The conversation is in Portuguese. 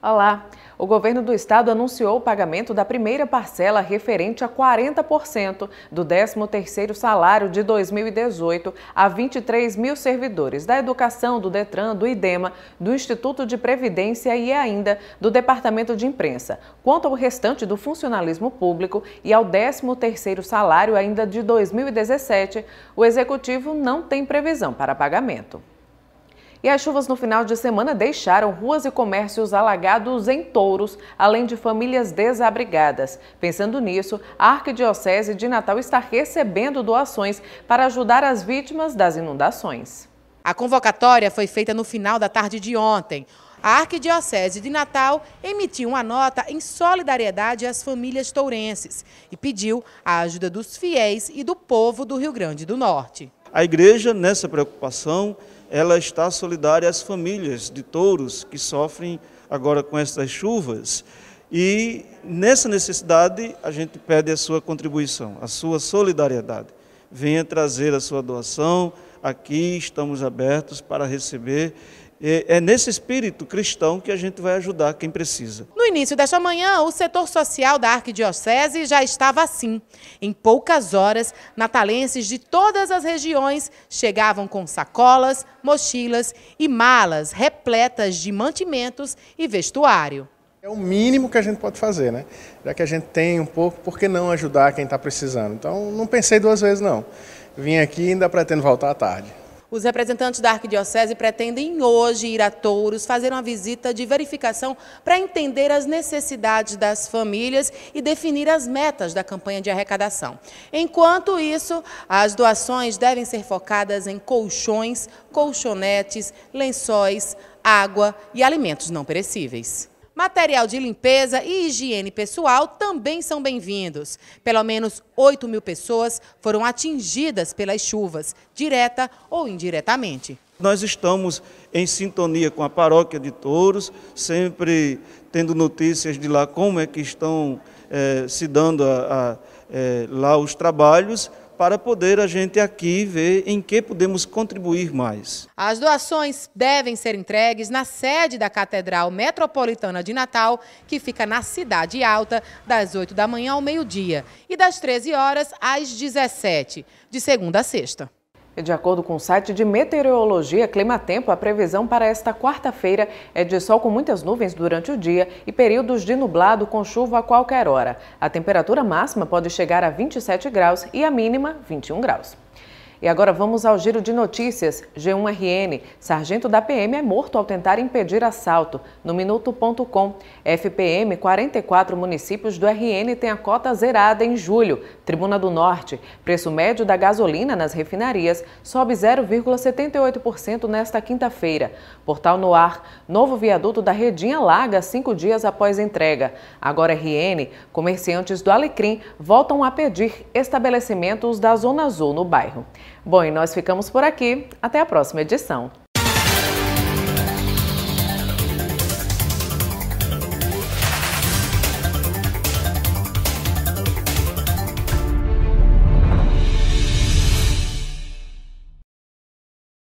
Olá! O governo do estado anunciou o pagamento da primeira parcela referente a 40% do 13º salário de 2018 a 23 mil servidores da Educação, do Detran, do IDEMA, do Instituto de Previdência e ainda do Departamento de Imprensa. Quanto ao restante do funcionalismo público e ao 13º salário ainda de 2017, o Executivo não tem previsão para pagamento. E as chuvas no final de semana deixaram ruas e comércios alagados em touros, além de famílias desabrigadas. Pensando nisso, a Arquidiocese de Natal está recebendo doações para ajudar as vítimas das inundações. A convocatória foi feita no final da tarde de ontem. A Arquidiocese de Natal emitiu uma nota em solidariedade às famílias tourenses e pediu a ajuda dos fiéis e do povo do Rio Grande do Norte. A igreja, nessa preocupação, ela está solidária às famílias de touros que sofrem agora com essas chuvas. E nessa necessidade, a gente pede a sua contribuição, a sua solidariedade. Venha trazer a sua doação, aqui estamos abertos para receber é, é nesse espírito cristão que a gente vai ajudar quem precisa. No início desta manhã, o setor social da Arquidiocese já estava assim. Em poucas horas, natalenses de todas as regiões chegavam com sacolas, mochilas e malas repletas de mantimentos e vestuário. É o mínimo que a gente pode fazer, né? Já que a gente tem um pouco, por que não ajudar quem está precisando? Então, não pensei duas vezes, não. Vim aqui e ainda pretendo voltar à tarde. Os representantes da Arquidiocese pretendem hoje ir a Touros fazer uma visita de verificação para entender as necessidades das famílias e definir as metas da campanha de arrecadação. Enquanto isso, as doações devem ser focadas em colchões, colchonetes, lençóis, água e alimentos não perecíveis. Material de limpeza e higiene pessoal também são bem-vindos. Pelo menos 8 mil pessoas foram atingidas pelas chuvas, direta ou indiretamente. Nós estamos em sintonia com a paróquia de Touros, sempre tendo notícias de lá como é que estão eh, se dando a, a, eh, lá os trabalhos para poder a gente aqui ver em que podemos contribuir mais. As doações devem ser entregues na sede da Catedral Metropolitana de Natal, que fica na Cidade Alta, das 8 da manhã ao meio-dia e das 13 horas às 17, de segunda a sexta. De acordo com o site de meteorologia Climatempo, a previsão para esta quarta-feira é de sol com muitas nuvens durante o dia e períodos de nublado com chuva a qualquer hora. A temperatura máxima pode chegar a 27 graus e a mínima 21 graus. E agora vamos ao giro de notícias. G1RN. Sargento da PM é morto ao tentar impedir assalto. No Minuto.com. FPM, 44 municípios do RN têm a cota zerada em julho. Tribuna do Norte. Preço médio da gasolina nas refinarias sobe 0,78% nesta quinta-feira. Portal Noar. Novo viaduto da Redinha larga cinco dias após entrega. Agora RN. Comerciantes do Alecrim voltam a pedir estabelecimentos da Zona Azul no bairro. Bom, e nós ficamos por aqui. Até a próxima edição.